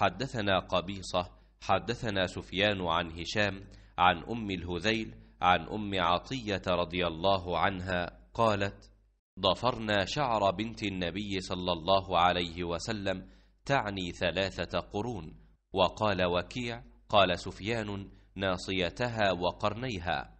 حدثنا قبيصة حدثنا سفيان عن هشام عن أم الهذيل عن أم عطية رضي الله عنها قالت ضفرنا شعر بنت النبي صلى الله عليه وسلم تعني ثلاثة قرون وقال وكيع قال سفيان ناصيتها وقرنيها